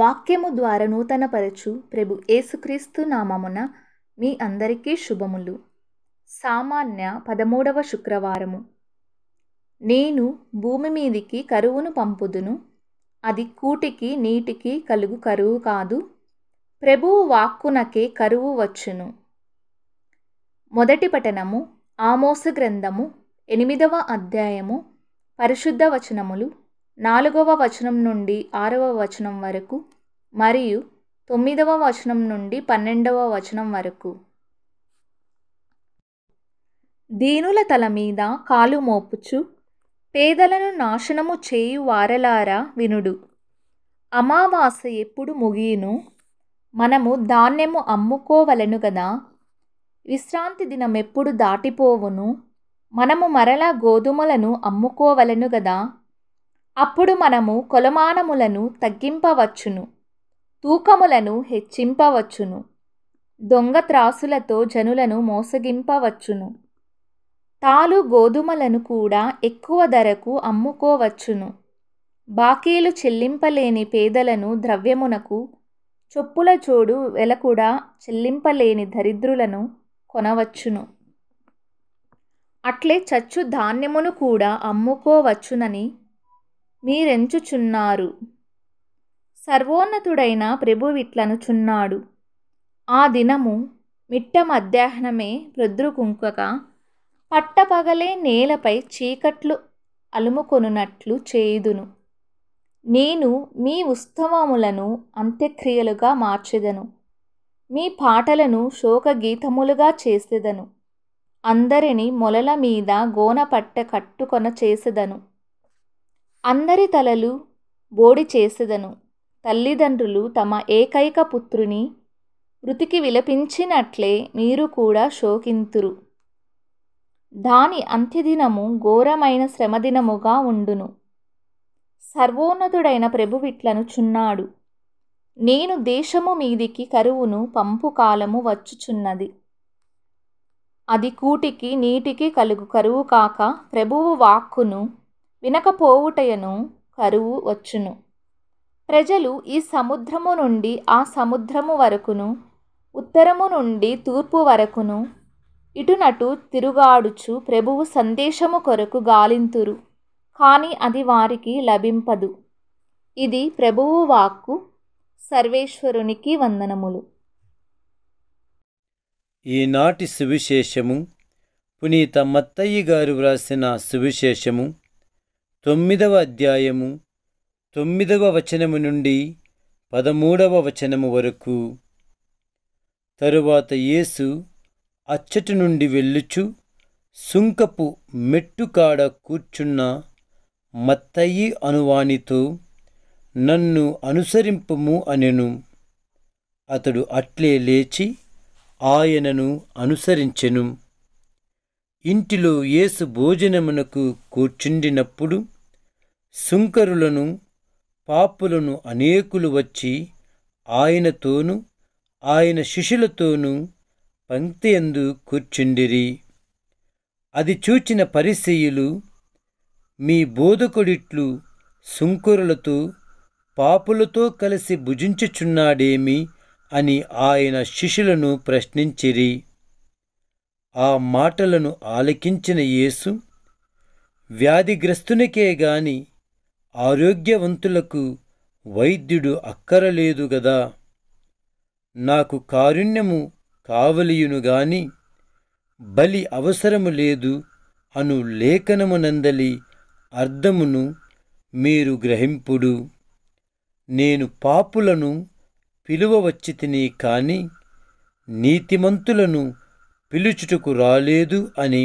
వాక్యము ద్వారా నూతనపరచు ప్రభు ఏసుక్రీస్తు నామమున మీ అందరికీ శుభములు సామాన్య పదమూడవ శుక్రవారము నేను భూమి మీదికి కరువును పంపుదును అది కూటికి నీటికి కలుగు కరువు కాదు ప్రభువు వాక్కునకే కరువు వచ్చును మొదటి పఠనము ఆమోస గ్రంథము ఎనిమిదవ అధ్యాయము పరిశుద్ధ వచనములు నాలుగవ వచనం నుండి ఆరవ వచనం వరకు మరియు తొమ్మిదవ వచనం నుండి పన్నెండవ వచనం వరకు దీనుల తల మీద కాలు మోపుచు పేదలను నాశనము చేయు వారలారా వినుడు అమావాస ఎప్పుడు ముగియును మనము ధాన్యము అమ్ముకోవలను కదా విశ్రాంతి దినం ఎప్పుడు దాటిపోవును మనము మరలా గోధుమలను అమ్ముకోవలను కదా అప్పుడు మనము కొలమానములను తగ్గింపవచ్చును తూకములను హెచ్చింపవచ్చును దొంగ త్రాసులతో జనులను మోసగింపవచ్చును తాలు గోధుమలను కూడా ఎక్కువ ధరకు అమ్ముకోవచ్చును బాకీలు చెల్లింపలేని పేదలను ద్రవ్యమునకు చొప్పుల చోడు వెల కూడా చెల్లింపలేని దరిద్రులను కొనవచ్చును అట్లే చచ్చు ధాన్యమును కూడా అమ్ముకోవచ్చునని మీరెంచుచున్నారు సర్వోన్నతుడైన ప్రభువిట్లనుచున్నాడు ఆ దినము మిట్ట మధ్యాహ్నమే రుద్రుకుంకక పట్టపగలే నేలపై చీకట్లు అలుముకొనున్నట్లు చేయుదును నేను మీ ఉత్సవములను అంత్యక్రియలుగా మార్చెదను మీ పాటలను శోకగీతములుగా చేసేదను అందరిని మొలల మీద గోనపట్ట కట్టుకొన చేసేదను అందరి తలలు బోడి చేసేదను తల్లిదండ్రులు తమ ఏకైక పుత్రుని మృతికి విలపించినట్లే మీరు కూడా శోకింతురు దాని అంత్యదినము ఘోరమైన శ్రమదినముగా ఉండును సర్వోన్నతుడైన చున్నాడు నేను దేశము మీదికి కరువును పంపు కాలము వచ్చుచున్నది అది కూటికి నీటికి కలుగు కరువు కాక ప్రభువు వాక్కును వినకపోవుటయను కరువు వచ్చును ప్రజలు ఈ సముద్రము నుండి ఆ సముద్రము వరకును ఉత్తరము నుండి తూర్పు వరకును ఇటునటు తిరుగాడుచు ప్రభువు సందేశము కొరకు గాలింతురు కానీ అది వారికి లభింపదు ఇది ప్రభువు వాక్కు సర్వేశ్వరునికి వందనములు ఈనాటి సువిశేషము పునీత మత్తయ్య గారు వ్రాసిన సువిశేషము తొమ్మిదవ అధ్యాయము తొమ్మిదవ వచనము నుండి పదమూడవ వచనము వరకు తరువాత యేసు అచ్చటి నుండి వెళ్ళుచు సుంకపు మెట్టుకాడ కూర్చున్న మత్తయి అనువానితో నన్ను అనుసరింపుము అనెను అతడు అట్లే లేచి ఆయనను అనుసరించెను ఇంటిలో యేసు భోజనమునకు కూర్చుండినప్పుడు సుంకరులను పాపులను అనేకులు వచ్చి ఆయనతోనూ ఆయన శిష్యులతోనూ పంక్తి ఎందు కూర్చుండిరి అది చూచిన పరిశీయులు మీ బోధకుడిట్లు సుంకరులతో పాపులతో కలిసి భుజించుచున్నాడేమి అని ఆయన శిష్యులను ప్రశ్నించిరి ఆ మాటలను ఆలకించిన యేసు వ్యాధిగ్రస్తునికే గాని ఆరోగ్యవంతులకు వైద్యుడు అక్కరలేదు గదా నాకు కారుణ్యము కావలియునుగాని బలి అవసరము లేదు అను లేఖనమునందలి అర్థమును మీరు గ్రహింపుడు నేను పాపులను పిలువవచ్చితిని కాని నీతిమంతులను పిలుచుటకు రాలేదు అని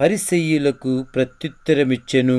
పరిసెయ్యులకు ప్రత్యుత్తరమిచ్చెను